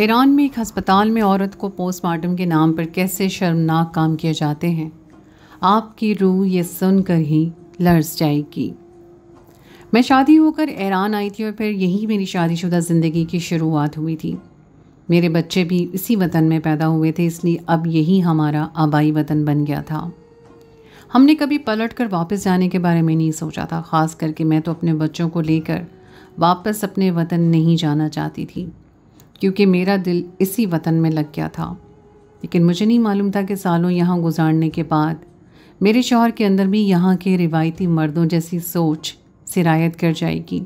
Iran में एक अस्पताल में औरत को पोस्टमार्टम के नाम पर कैसे शर्मनाक काम किए जाते हैं आपकी रूह ये सुनकर ही लर्स जाएगी मैं शादी होकर ईरान आई थी और फिर यही मेरी शादीशुदा ज़िंदगी की शुरुआत हुई थी मेरे बच्चे भी इसी वतन में पैदा हुए थे इसलिए अब यही हमारा आबाई वतन बन गया था हमने कभी पलट कर वापस जाने के बारे में नहीं सोचा था ख़ास करके मैं तो अपने बच्चों को लेकर वापस अपने वतन नहीं जाना चाहती थी क्योंकि मेरा दिल इसी वतन में लग गया था लेकिन मुझे नहीं मालूम था कि सालों यहाँ गुजारने के बाद मेरे शोहर के अंदर भी यहाँ के रिवायती मर्दों जैसी सोच सिरायत कर जाएगी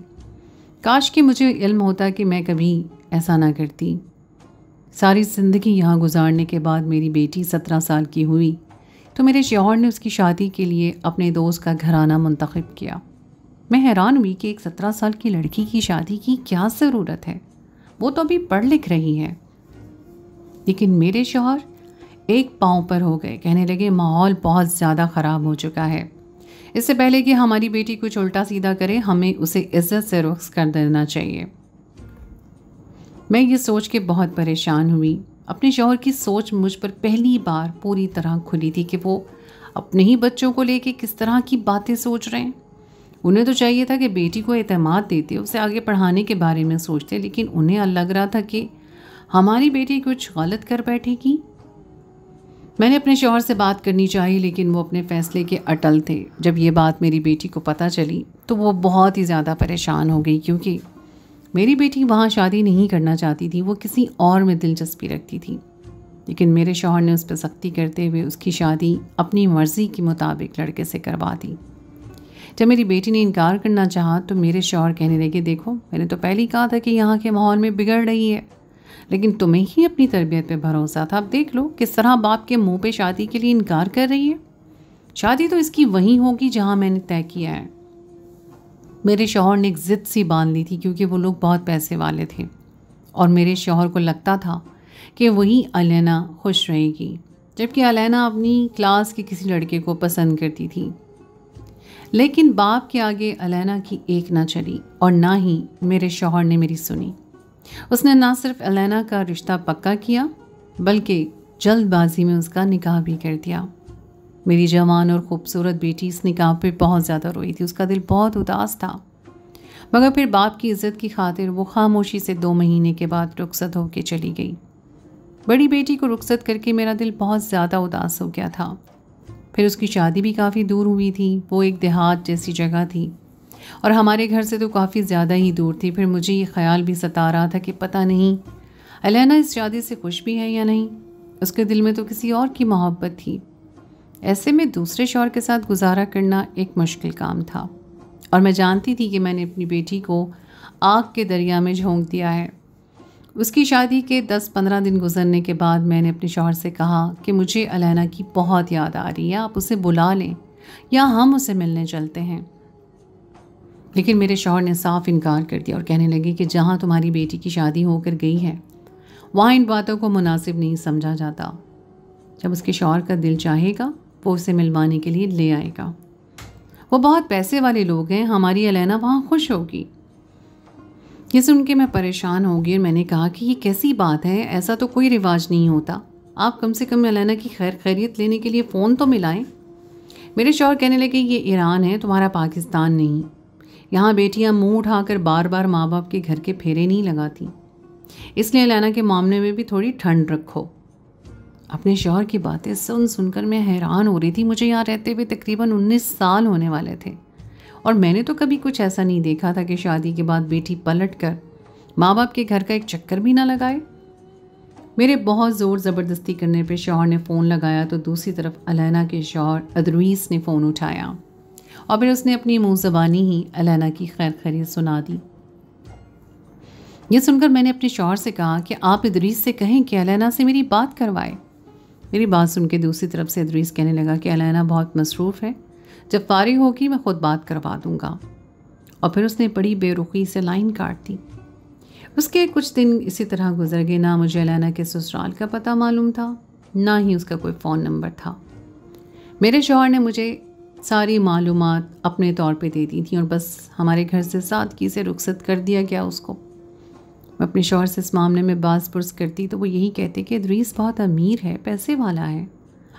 काश कि मुझे इल्म होता कि मैं कभी ऐसा ना करती सारी ज़िंदगी यहाँ गुजारने के बाद मेरी बेटी सत्रह साल की हुई तो मेरे शोहर ने उसकी शादी के लिए अपने दोस्त का घराना मंतखब किया मैं हैरान हुई कि एक सत्रह साल की लड़की की शादी की क्या ज़रूरत है वो तो अभी पढ़ लिख रही है लेकिन मेरे शोहर एक पाँव पर हो गए कहने लगे माहौल बहुत ज़्यादा ख़राब हो चुका है इससे पहले कि हमारी बेटी कुछ उल्टा सीधा करे हमें उसे इज्जत से रुख कर देना चाहिए मैं ये सोच के बहुत परेशान हुई अपने शोहर की सोच मुझ पर पहली बार पूरी तरह खुली थी कि वो अपने ही बच्चों को लेके किस तरह की बातें सोच रहे हैं उन्हें तो चाहिए था कि बेटी को अतमाद देते उसे आगे पढ़ाने के बारे में सोचते लेकिन उन्हें लग रहा था कि हमारी बेटी कुछ गलत कर बैठेगी मैंने अपने शोहर से बात करनी चाहिए लेकिन वो अपने फैसले के अटल थे जब ये बात मेरी बेटी को पता चली तो वो बहुत ही ज़्यादा परेशान हो गई क्योंकि मेरी बेटी वहाँ शादी नहीं करना चाहती थी वो किसी और में दिलचस्पी रखती थी लेकिन मेरे शोहर ने उस पर सख्ती करते हुए उसकी शादी अपनी मर्ज़ी के मुताबिक लड़के से करवा दी जब मेरी बेटी ने इनकार करना चाहा तो मेरे शौहर कहने लगे देखो मैंने तो पहले ही कहा था कि यहाँ के माहौल में बिगड़ रही है लेकिन तुम्हें ही अपनी तरबियत पे भरोसा था अब देख लो किस तरह बाप के मुंह पे शादी के लिए इनकार कर रही है शादी तो इसकी वहीं होगी जहाँ मैंने तय किया है मेरे शौहर ने एक ज़िद सी बांध ली थी क्योंकि वो लोग बहुत पैसे वाले थे और मेरे शौहर को लगता था कि वहीं अलैना खुश रहेगी जबकि अलैना अपनी क्लास के किसी लड़के को पसंद करती थी लेकिन बाप के आगे अलैना की एक ना चली और ना ही मेरे शोहर ने मेरी सुनी उसने ना सिर्फ अलैना का रिश्ता पक्का किया बल्कि जल्दबाजी में उसका निकाह भी कर दिया मेरी जवान और ख़ूबसूरत बेटी इस निकाह पर बहुत ज़्यादा रोई थी उसका दिल बहुत उदास था मगर फिर बाप की इज़्ज़त की खातिर वो खामोशी से दो महीने के बाद रुखसत होके चली गई बड़ी बेटी को रुखसत करके मेरा दिल बहुत ज़्यादा उदास हो गया था फिर उसकी शादी भी काफ़ी दूर हुई थी वो एक देहात जैसी जगह थी और हमारे घर से तो काफ़ी ज़्यादा ही दूर थी फिर मुझे ये ख्याल भी सता रहा था कि पता नहीं अलैना इस शादी से खुश भी है या नहीं उसके दिल में तो किसी और की मोहब्बत थी ऐसे में दूसरे शोर के साथ गुजारा करना एक मुश्किल काम था और मैं जानती थी कि मैंने अपनी बेटी को आग के दरिया में झोंक दिया है उसकी शादी के 10-15 दिन गुजरने के बाद मैंने अपने शोहर से कहा कि मुझे अलैना की बहुत याद आ रही है आप उसे बुला लें या हम उसे मिलने चलते हैं लेकिन मेरे शोहर ने साफ इनकार कर दिया और कहने लगे कि जहाँ तुम्हारी बेटी की शादी होकर गई है वहाँ इन बातों को मुनासिब नहीं समझा जाता जब उसके शोहर का दिल चाहेगा वो उसे मिलवाने के लिए ले आएगा वो बहुत पैसे वाले लोग हैं हमारी अलैना वहाँ खुश होगी ये सुन के मैं परेशान हो गई और मैंने कहा कि ये कैसी बात है ऐसा तो कोई रिवाज नहीं होता आप कम से कम अलाना की खैर खैरियत लेने के लिए फ़ोन तो मिलाएं मेरे शौर कहने लगे ये ईरान है तुम्हारा पाकिस्तान नहीं यहाँ बेटियाँ मुँह उठाकर बार बार माँ बाप के घर के फेरे नहीं लगाती इसलिए अलैना के मामले में भी थोड़ी ठंड रखो अपने शौहर की बातें सुन सुनकर मैं हैरान हो रही थी मुझे यहाँ रहते हुए तकरीबन 19 साल होने वाले थे और मैंने तो कभी कुछ ऐसा नहीं देखा था कि शादी के बाद बेटी पलट कर माँ बाप के घर का एक चक्कर भी ना लगाए मेरे बहुत ज़ोर ज़बरदस्ती करने पे शौहर ने फ़ोन लगाया तो दूसरी तरफ अलैना के शौहर अदरवीस ने फ़ोन उठाया और फिर उसने अपनी मुँह ज़बानी ही अलैना की खैर खैरियत सुना दी ये सुनकर मैंने अपने शौहर से कहा कि आप इदरीस से कहें कि अलैना से मेरी बात करवाए मेरी बात सुन के दूसरी तरफ से इदरीस कहने लगा कि अलैना बहुत मसरूफ़ है जब फारिग होगी मैं खुद बात करवा दूंगा और फिर उसने बड़ी बेरुखी से लाइन काट दी उसके कुछ दिन इसी तरह गुजर गए ना मुझे अलैना के ससुराल का पता मालूम था ना ही उसका कोई फ़ोन नंबर था मेरे शोहर ने मुझे सारी मालूम अपने तौर पे दे दी थी और बस हमारे घर से सादगी से रुखसत कर दिया गया उसको मैं अपने शोहर से इस मामले में बास पुरस करती तो वो यही कहते कि इदरीस बहुत अमीर है पैसे वाला है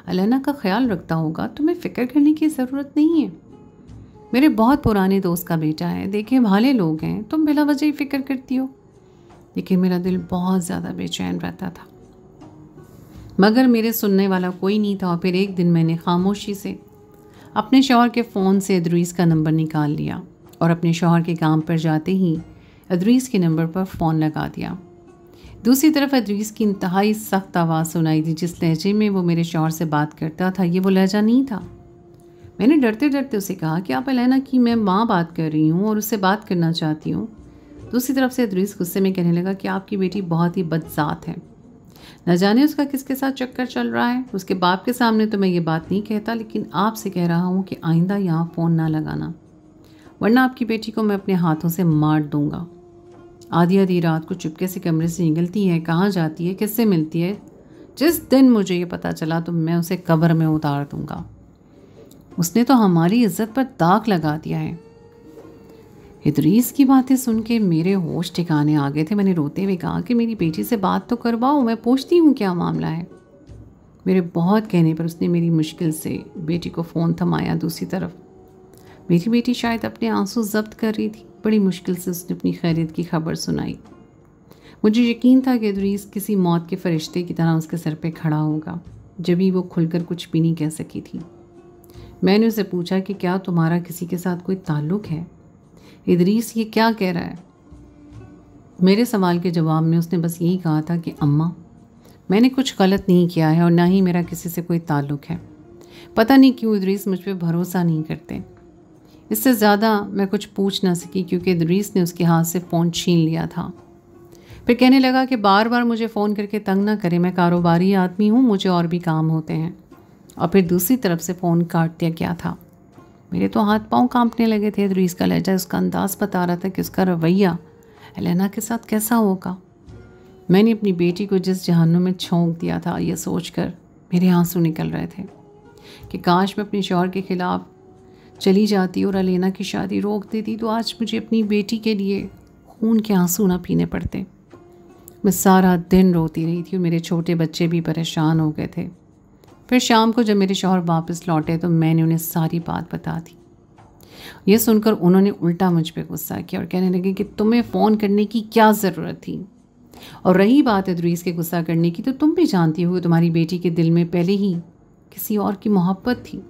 अलाना का ख्याल रखता होगा तुम्हें फ़िक्र करने की ज़रूरत नहीं है मेरे बहुत पुराने दोस्त का बेटा है देखे भाले लोग हैं तुम बिला वजह ही फ़िक्र करती हो लेकिन मेरा दिल बहुत ज़्यादा बेचैन रहता था मगर मेरे सुनने वाला कोई नहीं था और फिर एक दिन मैंने खामोशी से अपने शोहर के फ़ोन से अदरीस का नंबर निकाल लिया और अपने शोहर के काम पर जाते ही अदरीस के नंबर पर फ़ोन लगा दिया दूसरी तरफ अदरीस की इंतहाई सख्त आवाज़ सुनाई दी जिस लहजे में वो मेरे शौहर से बात करता था ये वो लहजा नहीं था मैंने डरते डरते उसे कहा कि आप अलैना की मैं माँ बात कर रही हूँ और उससे बात करना चाहती हूँ दूसरी तरफ से अदरीस गुस्से में कहने लगा कि आपकी बेटी बहुत ही बदसात है न जाने उसका किसके साथ चक्कर चल रहा है उसके बाप के सामने तो मैं ये बात नहीं कहता लेकिन आपसे कह रहा हूँ कि आइंदा यहाँ फ़ोन ना लगाना वरना आपकी बेटी को मैं अपने हाथों से मार दूँगा आधी आधी रात को चुपके से कमरे से निकलती है कहाँ जाती है किससे मिलती है जिस दिन मुझे ये पता चला तो मैं उसे कब्र में उतार दूंगा उसने तो हमारी इज्जत पर दाग लगा दिया है इदरीस की बातें सुन के मेरे होश ठिकाने आ गए थे मैंने रोते हुए कहा कि मेरी बेटी से बात तो करवाओ मैं पूछती हूँ क्या मामला है मेरे बहुत कहने पर उसने मेरी मुश्किल से बेटी को फ़ोन थमाया दूसरी तरफ मेरी बेटी शायद अपने आंसू जब्त कर रही थी बड़ी मुश्किल से उसने अपनी खैरियत की खबर सुनाई मुझे यकीन था कि इदरीस किसी मौत के फरिश्ते की तरह उसके सर पे खड़ा होगा जब ही वो खुलकर कुछ भी नहीं कह सकी थी मैंने उसे पूछा कि क्या तुम्हारा किसी के साथ कोई ताल्लुक है इदरीस ये क्या कह रहा है मेरे सवाल के जवाब में उसने बस यही कहा था कि अम्मा मैंने कुछ गलत नहीं किया है और ना ही मेरा किसी से कोई ताल्लुक है पता नहीं क्यों इदरीस मुझ पर भरोसा नहीं करते इससे ज़्यादा मैं कुछ पूछ ना सकी क्योंकि दरीस ने उसके हाथ से फ़ोन छीन लिया था फिर कहने लगा कि बार बार मुझे फ़ोन करके तंग ना करें मैं कारोबारी आदमी हूँ मुझे और भी काम होते हैं और फिर दूसरी तरफ से फ़ोन काट दिया गया था मेरे तो हाथ पाँव कांपने लगे थे द्रीस का लहजा उसका अंदाज़ बता रहा था कि उसका रवैया एलेना के साथ कैसा होगा मैंने अपनी बेटी को जिस जहानों में छोंक दिया था यह सोच कर मेरे आंसू निकल रहे थे कि काश मैं अपने शोहर के ख़िलाफ़ चली जाती और अलेना की शादी रोक देती तो आज मुझे अपनी बेटी के लिए खून के आंसू ना पीने पड़ते मैं सारा दिन रोती रही थी और मेरे छोटे बच्चे भी परेशान हो गए थे फिर शाम को जब मेरे शोहर वापस लौटे तो मैंने उन्हें सारी बात बता दी ये सुनकर उन्होंने उल्टा मुझ पर गुस्सा किया और कहने लगे कि तुम्हें फ़ोन करने की क्या ज़रूरत थी और रही बात है के गुस्सा करने की तो तुम भी जानती हो तुम्हारी बेटी के दिल में पहले ही किसी और की मोहब्बत थी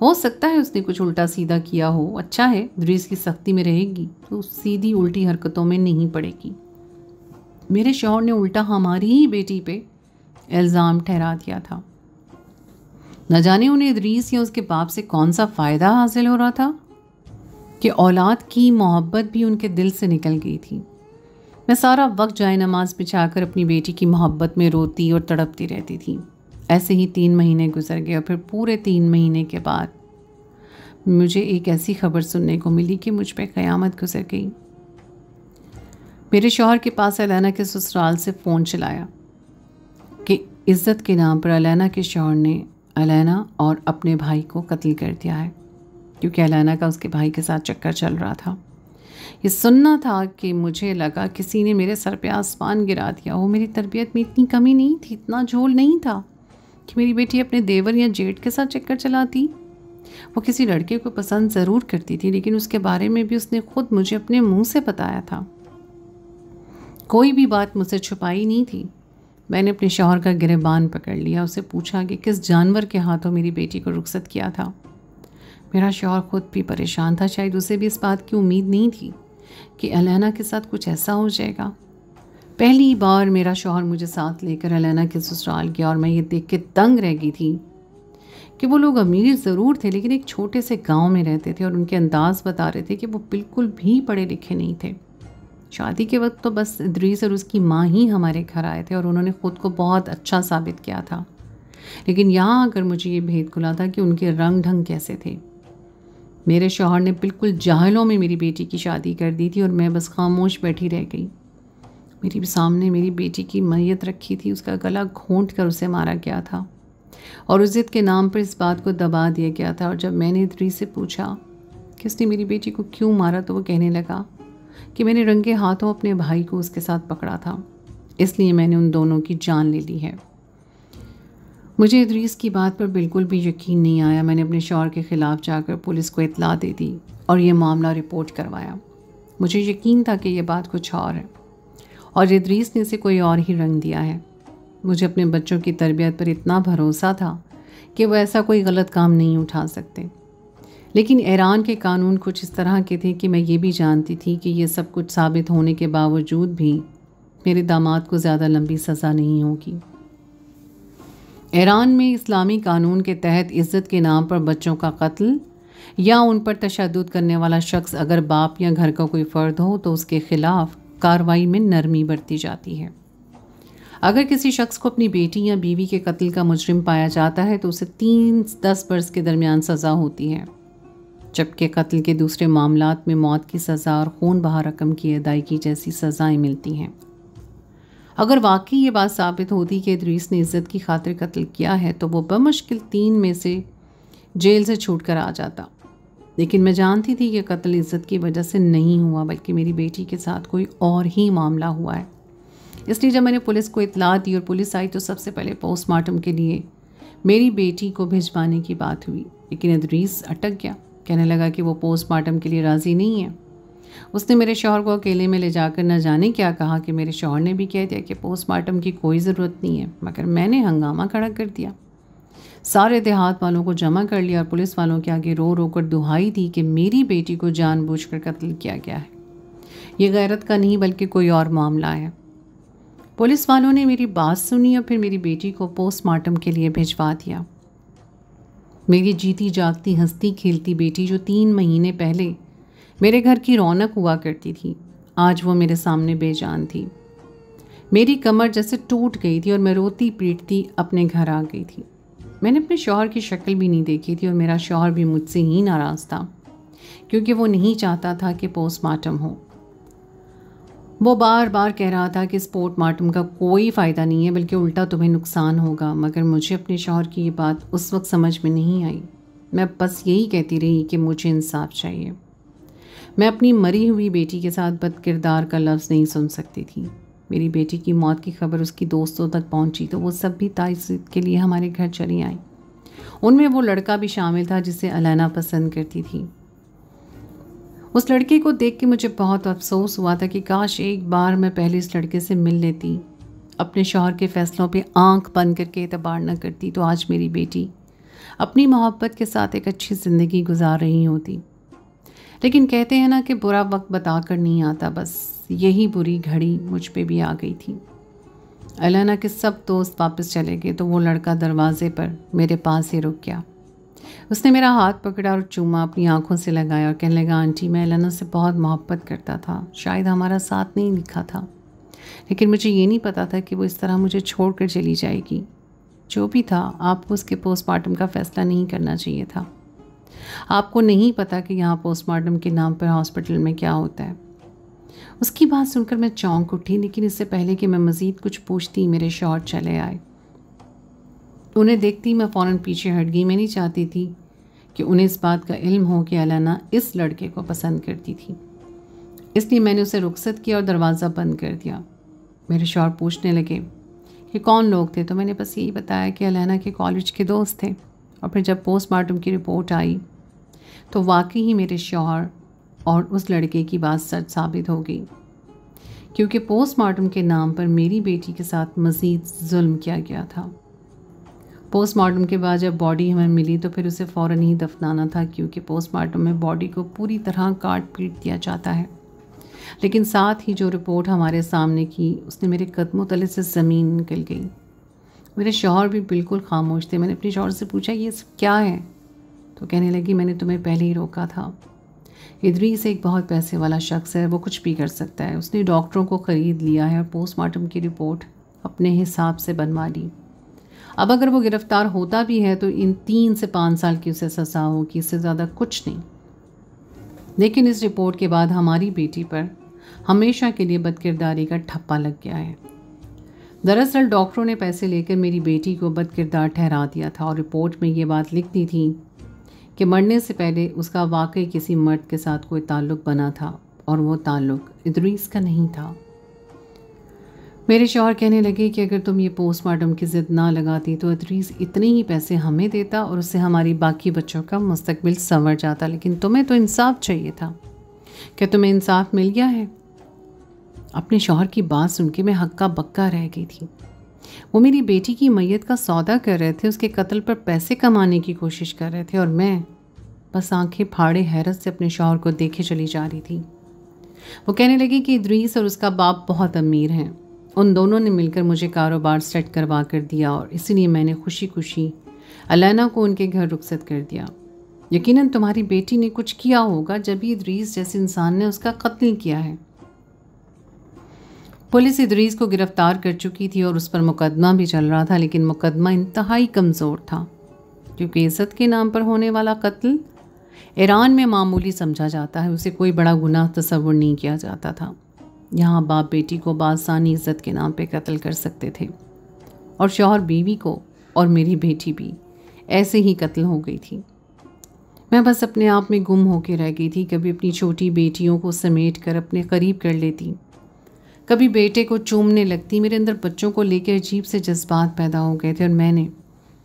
हो सकता है उसने कुछ उल्टा सीधा किया हो अच्छा है द्रीस की सख्ती में रहेगी तो सीधी उल्टी हरकतों में नहीं पड़ेगी मेरे शोहर ने उल्टा हमारी ही बेटी पे इल्ज़ाम ठहरा दिया था न जाने उन्हें इदरीस या उसके बाप से कौन सा फ़ायदा हासिल हो रहा था कि औलाद की मोहब्बत भी उनके दिल से निकल गई थी मैं सारा वक्त जाए नमाज बिछा कर अपनी बेटी की मोहब्बत में रोती और तड़पती रहती थी ऐसे ही तीन महीने गुजर गए और फिर पूरे तीन महीने के बाद मुझे एक ऐसी खबर सुनने को मिली कि मुझ पर क़यामत गुजर गई मेरे शोहर के पास अलैना के ससुराल से फ़ोन चलाया कि इज़्ज़त के नाम पर अलैना के शोहर ने अलैना और अपने भाई को कत्ल कर दिया है क्योंकि अलैना का उसके भाई के साथ चक्कर चल रहा था ये सुनना था कि मुझे लगा किसी ने मेरे सर पे आसमान गिरा दिया वो मेरी तरबियत में इतनी कमी नहीं थी इतना झोल नहीं था कि मेरी बेटी अपने देवर या जेठ के साथ चक्कर चलाती वो किसी लड़के को पसंद ज़रूर करती थी लेकिन उसके बारे में भी उसने खुद मुझे अपने मुंह से बताया था कोई भी बात मुझसे छुपाई नहीं थी मैंने अपने शोहर का गिरबान पकड़ लिया उसे पूछा कि किस जानवर के हाथों मेरी बेटी को रुखसत किया था मेरा शोहर खुद भी परेशान था शायद उसे भी इस बात की उम्मीद नहीं थी कि अलैना के साथ कुछ ऐसा हो जाएगा पहली बार मेरा शोहर मुझे साथ लेकर अलैना के ससुराल गया और मैं ये देख के तंग रह गई थी कि वो लोग अमीर ज़रूर थे लेकिन एक छोटे से गांव में रहते थे और उनके अंदाज बता रहे थे कि वो बिल्कुल भी पढ़े लिखे नहीं थे शादी के वक्त तो बस इद्रीस और उसकी माँ ही हमारे घर आए थे और उन्होंने ख़ुद को बहुत अच्छा साबित किया था लेकिन यहाँ आकर मुझे ये भेद खुला था कि उनके रंग ढंग कैसे थे मेरे शोहर ने बिल्कुल जाहलों में मेरी बेटी की शादी कर दी थी और मैं बस खामोश बैठी रह गई मेरी सामने मेरी बेटी की मैयत रखी थी उसका गला घोंट कर उसे मारा गया था और उज़ित के नाम पर इस बात को दबा दिया गया था और जब मैंने इधरी से पूछा कि उसने मेरी बेटी को क्यों मारा तो वो कहने लगा कि मैंने रंगे हाथों अपने भाई को उसके साथ पकड़ा था इसलिए मैंने उन दोनों की जान ले ली है मुझे इदरीस की बात पर बिल्कुल भी यकीन नहीं आया मैंने अपने शौहर के ख़िलाफ़ जाकर पुलिस को इतला दे दी और ये मामला रिपोर्ट करवाया मुझे यकीन था कि यह बात कुछ और है और इदरीस ने इसे कोई और ही रंग दिया है मुझे अपने बच्चों की तरबियत पर इतना भरोसा था कि वह ऐसा कोई गलत काम नहीं उठा सकते लेकिन ईरान के कानून कुछ इस तरह के थे कि मैं ये भी जानती थी कि ये सब कुछ साबित होने के बावजूद भी मेरे दामाद को ज़्यादा लंबी सज़ा नहीं होगी ईरान में इस्लामी कानून के तहत इज़्ज़त के नाम पर बच्चों का कत्ल या उन पर तशद करने वाला शख्स अगर बाप या घर का कोई फ़र्द हो तो उसके ख़िलाफ़ कार्रवाई में नरमी बरती जाती है अगर किसी शख्स को अपनी बेटी या बीवी के कत्ल का मुजरिम पाया जाता है तो उसे तीन दस बरस के दरमियान सज़ा होती है जबकि कत्ल के दूसरे मामला में मौत की सज़ा और खून बहा रकम की अदायगी जैसी सज़ाएँ मिलती हैं अगर वाकई ये बात साबित होती कि इद्रीस ने इज़्ज़त की खातिर कत्ल किया है तो वह बमुश्किल तीन में से जेल से छूट कर आ जाता लेकिन मैं जानती थी कि कत्ल इज़्ज़त की वजह से नहीं हुआ बल्कि मेरी बेटी के साथ कोई और ही मामला हुआ है इसलिए जब मैंने पुलिस को इतला दी और पुलिस आई तो सबसे पहले पोस्टमार्टम के लिए मेरी बेटी को भिजवाने की बात हुई लेकिन अदरीस अटक गया कहने लगा कि वो पोस्टमार्टम के लिए राज़ी नहीं है उसने मेरे शोहर को अकेले में ले जाकर न जाने क्या कहा कि मेरे शोहर ने भी कह दिया कि पोस्टमार्टम की कोई ज़रूरत नहीं है मगर मैंने हंगामा खड़ा कर दिया सारे देहात वालों को जमा कर लिया और पुलिस वालों के आगे रो रो कर दुहाई दी कि मेरी बेटी को जानबूझकर कत्ल किया गया है ये गैरत का नहीं बल्कि कोई और मामला है पुलिस वालों ने मेरी बात सुनी और फिर मेरी बेटी को पोस्टमार्टम के लिए भिजवा दिया मेरी जीती जागती हंसती खेलती बेटी जो तीन महीने पहले मेरे घर की रौनक हुआ करती थी आज वो मेरे सामने बेजान थी मेरी कमर जैसे टूट गई थी और मैं रोती पीटती अपने घर आ गई थी मैंने अपने शोहर की शक्ल भी नहीं देखी थी और मेरा शोहर भी मुझसे ही नाराज़ था क्योंकि वो नहीं चाहता था कि पोस्टमार्टम हो वो बार बार कह रहा था कि स्पोर्ट मार्टम का कोई फ़ायदा नहीं है बल्कि उल्टा तुम्हें नुकसान होगा मगर मुझे अपने शोहर की ये बात उस वक्त समझ में नहीं आई मैं बस यही कहती रही कि मुझे इंसाफ चाहिए मैं अपनी मरी हुई बेटी के साथ बदकिरदार का लफ्ज़ नहीं सुन सकती थी मेरी बेटी की मौत की खबर उसकी दोस्तों तक पहुंची तो वो सब भी ताज़ के लिए हमारे घर चली आई उनमें वो लड़का भी शामिल था जिसे अलैना पसंद करती थी उस लड़के को देख के मुझे बहुत अफसोस हुआ था कि काश एक बार मैं पहले इस लड़के से मिल लेती अपने शोहर के फ़ैसलों पे आंख बंद करके एतबार न करती तो आज मेरी बेटी अपनी मोहब्बत के साथ एक अच्छी ज़िंदगी गुजार रही होती लेकिन कहते हैं ना कि बुरा वक्त बता कर नहीं आता बस यही बुरी घड़ी मुझ पे भी आ गई थी अलाना के सब दोस्त वापस चले गए तो वो लड़का दरवाजे पर मेरे पास ही रुक गया उसने मेरा हाथ पकड़ा और चूमा अपनी आंखों से लगाया और कहने लगा आंटी मैं अलाना से बहुत मोहब्बत करता था शायद हमारा साथ नहीं लिखा था लेकिन मुझे ये नहीं पता था कि वो इस तरह मुझे छोड़ कर चली जाएगी जो भी था आपको उसके पोस्टमार्टम का फ़ैसला नहीं करना चाहिए था आपको नहीं पता कि यहाँ पोस्टमार्टम के नाम पर हॉस्पिटल में क्या होता है उसकी बात सुनकर मैं चौंक उठी लेकिन इससे पहले कि मैं मज़ीद कुछ पूछती मेरे शौहर चले आए उन्हें देखती मैं फ़ौर पीछे हट गई मैं नहीं चाहती थी कि उन्हें इस बात का इल्म हो कि अलाना इस लड़के को पसंद करती थी इसलिए मैंने उसे रुखसत किया और दरवाज़ा बंद कर दिया मेरे शौहर पूछने लगे कि कौन लोग थे तो मैंने बस यही बताया कि अलाना के कॉलेज के दोस्त थे और फिर जब पोस्टमार्टम की रिपोर्ट आई तो वाकई ही मेरे शौहर और उस लड़के की बात सच साबित होगी क्योंकि पोस्टमार्टम के नाम पर मेरी बेटी के साथ मज़ीद जुल्म किया गया था पोस्टमार्टम के बाद जब बॉडी हमें मिली तो फिर उसे फ़ौर ही दफनाना था क्योंकि पोस्टमार्टम में बॉडी को पूरी तरह काट पीट दिया जाता है लेकिन साथ ही जो रिपोर्ट हमारे सामने की उसने मेरे कदमों तले से ज़मीन निकल गई मेरे शोहर भी बिल्कुल खामोश थे मैंने अपने शोहर से पूछा ये सब क्या है तो कहने लगी मैंने तुम्हें पहले ही रोका था इदरीस एक बहुत पैसे वाला शख्स है वो कुछ भी कर सकता है उसने डॉक्टरों को ख़रीद लिया है और पोस्टमार्टम की रिपोर्ट अपने हिसाब से बनवा ली अब अगर वो गिरफ़्तार होता भी है तो इन तीन से पाँच साल की उसे सजा होगी इससे ज़्यादा कुछ नहीं लेकिन इस रिपोर्ट के बाद हमारी बेटी पर हमेशा के लिए बदकिरदारी का ठप्पा लग गया है दरअसल डॉक्टरों ने पैसे लेकर मेरी बेटी को बदकिरदार ठहरा दिया था और रिपोर्ट में ये बात लिख दी थी कि मरने से पहले उसका वाकई किसी मर्द के साथ कोई ताल्लुक़ बना था और वो ताल्लुक़ इद्रीस का नहीं था मेरे शोहर कहने लगे कि अगर तुम ये पोस्टमार्टम की ज़िद ना लगाती तो इद्रीस इतने ही पैसे हमें देता और उससे हमारी बाकी बच्चों का मुस्तकबिल संवर जाता लेकिन तुम्हें तो इंसाफ चाहिए था क्या तुम्हें इंसाफ मिल गया है अपने शोहर की बात सुन के मैं हक्का बक्का रह गई थी वो मेरी बेटी की मैयत का सौदा कर रहे थे उसके कत्ल पर पैसे कमाने की कोशिश कर रहे थे और मैं बस आंखें फाड़े हैरत से अपने शोहर को देखे चली जा रही थी वो कहने लगी कि इद्रीस और उसका बाप बहुत अमीर हैं उन दोनों ने मिलकर मुझे कारोबार सेट करवा कर दिया और इसीलिए मैंने खुशी खुशी अलैना को उनके घर रुखसत कर दिया यकीनन तुम्हारी बेटी ने कुछ किया होगा जब ही इद्रीस जैसे इंसान ने उसका कत्ल किया है पुलिस इदरीस को गिरफ्तार कर चुकी थी और उस पर मुकदमा भी चल रहा था लेकिन मुकदमा इंतहाई कमज़ोर था क्योंकि इज़्ज़त के नाम पर होने वाला कत्ल ईरान में मामूली समझा जाता है उसे कोई बड़ा गुनाह तस्वुर नहीं किया जाता था यहाँ बाप बेटी को बासानी इज़्ज़त के नाम पर कत्ल कर सकते थे और शोहर बीवी को और मेरी बेटी भी ऐसे ही कत्ल हो गई थी मैं बस अपने आप में गुम होकर रह गई थी कभी अपनी छोटी बेटियों को समेट कर अपने करीब कर लेती कभी बेटे को चूमने लगती मेरे अंदर बच्चों को लेकर अजीब से जज्बात पैदा हो गए थे और मैंने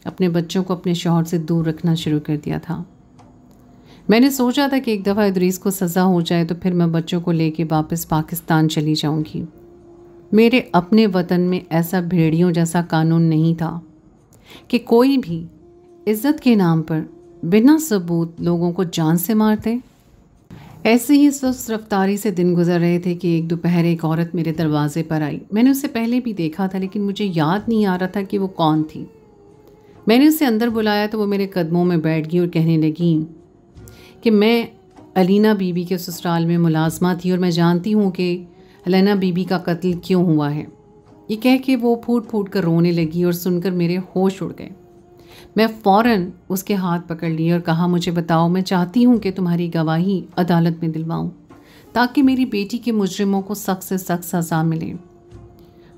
अपने बच्चों को अपने शोहर से दूर रखना शुरू कर दिया था मैंने सोचा था कि एक दफ़ा इदरीस को सज़ा हो जाए तो फिर मैं बच्चों को लेके वापस पाकिस्तान चली जाऊंगी मेरे अपने वतन में ऐसा भेड़ियों जैसा कानून नहीं था कि कोई भी इज़्ज़त के नाम पर बिना सबूत लोगों को जान से मारते ऐसे ही सुस्त रफ्तारी से दिन गुजर रहे थे कि एक दोपहर एक औरत मेरे दरवाजे पर आई मैंने उसे पहले भी देखा था लेकिन मुझे याद नहीं आ रहा था कि वो कौन थी मैंने उसे अंदर बुलाया तो वो मेरे कदमों में बैठ गई और कहने लगी कि मैं अलीना बीबी के ससुराल में मुलाजमा थी और मैं जानती हूँ कि अलीना बीबी का कत्ल क्यों हुआ है ये कह के वो फूट फूट कर रोने लगी और सुनकर मेरे होश उड़ गए मैं फ़ौर उसके हाथ पकड़ लिए और कहा मुझे बताओ मैं चाहती हूँ कि तुम्हारी गवाही अदालत में दिलवाऊँ ताकि मेरी बेटी के मुजरिमों को सख्त से सख्त सज़ा मिले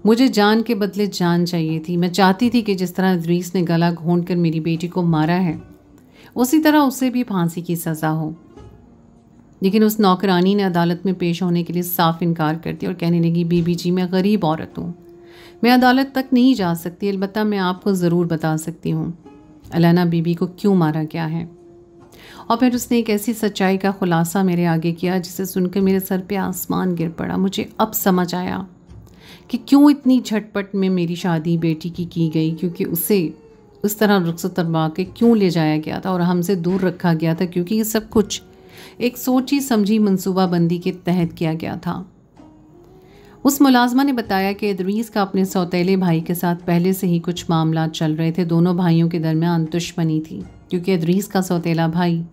मुझे जान के बदले जान चाहिए थी मैं चाहती थी कि जिस तरह इद्रीस ने गला घोंट कर मेरी बेटी को मारा है उसी तरह उसे भी फांसी की सज़ा हो लेकिन उस नौकरानी ने अदालत में पेश होने के लिए साफ इनकार कर दिया और कहने लगी बीबी जी मैं गरीब औरत हूँ मैं अदालत तक नहीं जा सकती अलबत् मैं आपको ज़रूर बता सकती हूँ अलाना बीबी को क्यों मारा गया है और फिर उसने एक ऐसी सच्चाई का खुलासा मेरे आगे किया जिसे सुनकर मेरे सर पे आसमान गिर पड़ा मुझे अब समझ आया कि क्यों इतनी झटपट में मेरी शादी बेटी की की गई क्योंकि उसे उस तरह रुखसत तरवा के क्यों ले जाया गया था और हमसे दूर रखा गया था क्योंकि ये सब कुछ एक सोची समझी मनसूबाबंदी के तहत किया गया था उस मुलाजमा ने बताया कि इदरीस का अपने सौतेले भाई के साथ पहले से ही कुछ मामला चल रहे थे दोनों भाइयों के दरमियान दुश्मनी थी क्योंकि इदरीस का सौतेला भाई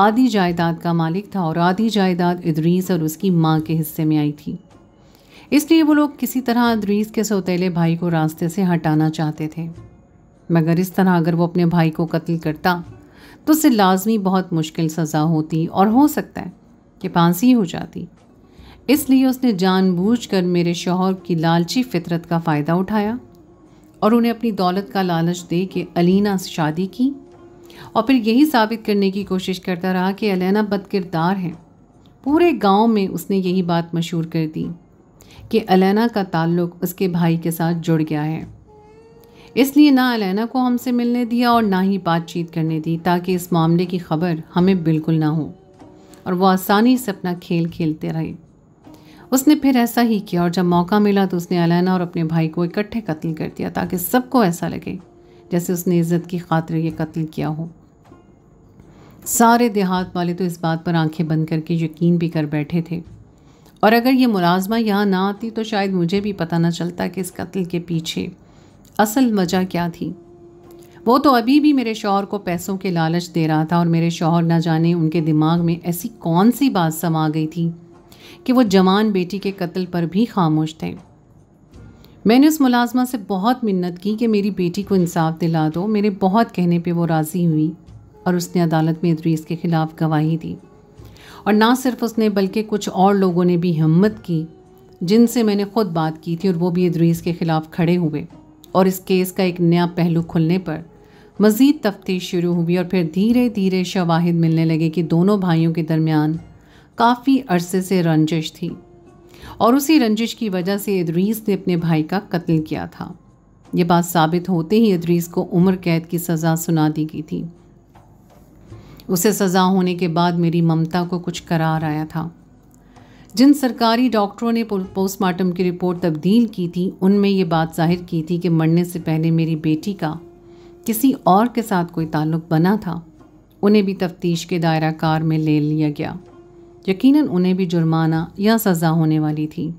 आधी जायदाद का मालिक था और आधी जायदाद इदरीस और उसकी माँ के हिस्से में आई थी इसलिए वो लोग किसी तरह इदरीस के सौतेले भाई को रास्ते से हटाना चाहते थे मगर इस तरह अगर वो अपने भाई को कत्ल करता तो उसे लाजमी बहुत मुश्किल सज़ा होती और हो सकता है कि फांसी हो जाती इसलिए उसने जानबूझकर मेरे शोहर की लालची फितरत का फ़ायदा उठाया और उन्हें अपनी दौलत का लालच दे के अलीना से शादी की और फिर यही साबित करने की कोशिश करता रहा कि अलैना बदकिरदार है पूरे गांव में उसने यही बात मशहूर कर दी कि अलैना का ताल्लुक उसके भाई के साथ जुड़ गया है इसलिए ना अलैना को हमसे मिलने दिया और ना ही बातचीत करने दी ताकि इस मामले की खबर हमें बिल्कुल ना हो और वह आसानी से अपना खेल खेलते रहे उसने फिर ऐसा ही किया और जब मौका मिला तो उसने अलैना और अपने भाई को इकट्ठे कत्ल कर दिया ताकि सबको ऐसा लगे जैसे उसने इज़्ज़त की खातिर ये कत्ल किया हो सारे देहात वाले तो इस बात पर आंखें बंद करके यकीन भी कर बैठे थे और अगर ये मुलाजमा यहाँ ना आती तो शायद मुझे भी पता ना चलता कि इस कत्ल के पीछे असल वजह क्या थी वो तो अभी भी मेरे शोहर को पैसों के लालच दे रहा था और मेरे शोहर ना जाने उनके दिमाग में ऐसी कौन सी बात समा गई थी कि वो जवान बेटी के कत्ल पर भी खामोश थे मैंने उस मुलाजमा से बहुत मिन्नत की कि मेरी बेटी को इंसाफ दिला दो मेरे बहुत कहने पे वो राज़ी हुई और उसने अदालत में इदरीस के ख़िलाफ़ गवाही दी और ना सिर्फ उसने बल्कि कुछ और लोगों ने भी हिम्मत की जिनसे मैंने ख़ुद बात की थी और वो भी इद्रीस के ख़िलाफ़ खड़े हुए और इस केस का एक नया पहलू खुलने पर मज़ीद तफ्तीश शुरू हुई और फिर धीरे धीरे शवाहिद मिलने लगे कि दोनों भाइयों के दरमियान काफ़ी अरसे से रंजिश थी और उसी रंजिश की वजह से इदरीस ने अपने भाई का कत्ल किया था ये बात साबित होते ही इदरीस को उम्र कैद की सज़ा सुना दी गई थी उसे सज़ा होने के बाद मेरी ममता को कुछ करार आया था जिन सरकारी डॉक्टरों ने पोस्टमार्टम की रिपोर्ट तब्दील की थी उनमें ये बात जाहिर की थी कि मरने से पहले मेरी बेटी का किसी और के साथ कोई ताल्लुक बना था उन्हें भी तफ्तीश के दायरा कार में ले लिया गया यकीनन उन्हें भी जुर्माना या सज़ा होने वाली थी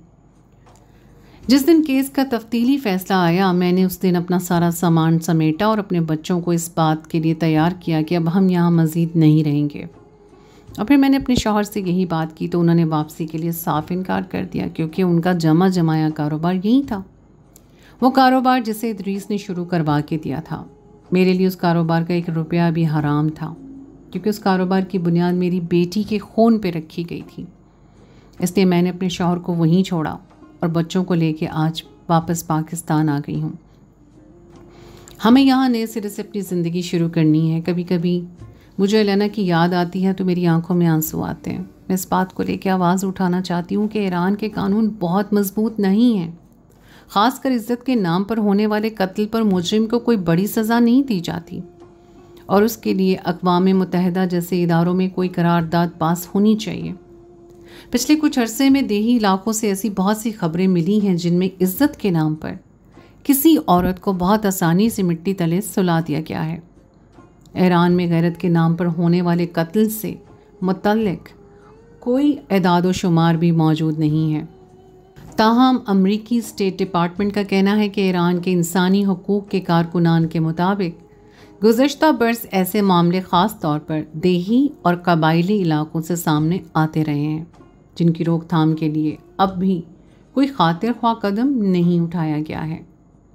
जिस दिन केस का तफ्तीली फ़ैसला आया मैंने उस दिन अपना सारा सामान समेटा और अपने बच्चों को इस बात के लिए तैयार किया कि अब हम यहाँ मज़ीद नहीं रहेंगे और फिर मैंने अपने शोहर से यही बात की तो उन्होंने वापसी के लिए साफ इनकार कर दिया क्योंकि उनका जमा जमाया कारोबार यही था वो कारोबार जिसे इदरीस ने शुरू करवा के दिया था मेरे लिए उस कारोबार का एक रुपया भी हराम था क्योंकि उस कारोबार की बुनियाद मेरी बेटी के खून पर रखी गई थी इसलिए मैंने अपने शोहर को वहीं छोड़ा और बच्चों को लेके आज वापस पाकिस्तान आ गई हूँ हमें यहाँ नए सिरे से अपनी ज़िंदगी शुरू करनी है कभी कभी मुझे एलेना की याद आती है तो मेरी आंखों में आंसू आते हैं मैं इस बात को लेकर आवाज़ उठाना चाहती हूँ कि ईरान के कानून बहुत मजबूत नहीं हैं ख़ासकर इज़्ज़त के नाम पर होने वाले कत्ल पर मुजरिम को कोई बड़ी सज़ा नहीं दी जाती और उसके लिए अकवा मुतहदा जैसे इदारों में कोई करारदाद पास होनी चाहिए पिछले कुछ अरसे में देही इलाकों से ऐसी बहुत सी खबरें मिली हैं जिनमें इज्जत के नाम पर किसी औरत को बहुत आसानी से मिट्टी तले सुला दिया गया है ईरान में गैरत के नाम पर होने वाले कत्ल से मतलक़ कोई एदाद शुमार भी मौजूद नहीं है ताहम अमरीकी स्टेट डिपार्टमेंट का कहना है कि ईरान के इंसानी हकूक़ के कारकुनान के मुताबिक गुजशत बरस ऐसे मामले ख़ास तौर पर देही और कबाइली इलाकों से सामने आते रहे हैं जिनकी रोकथाम के लिए अब भी कोई खातिर ख्वा कदम नहीं उठाया गया है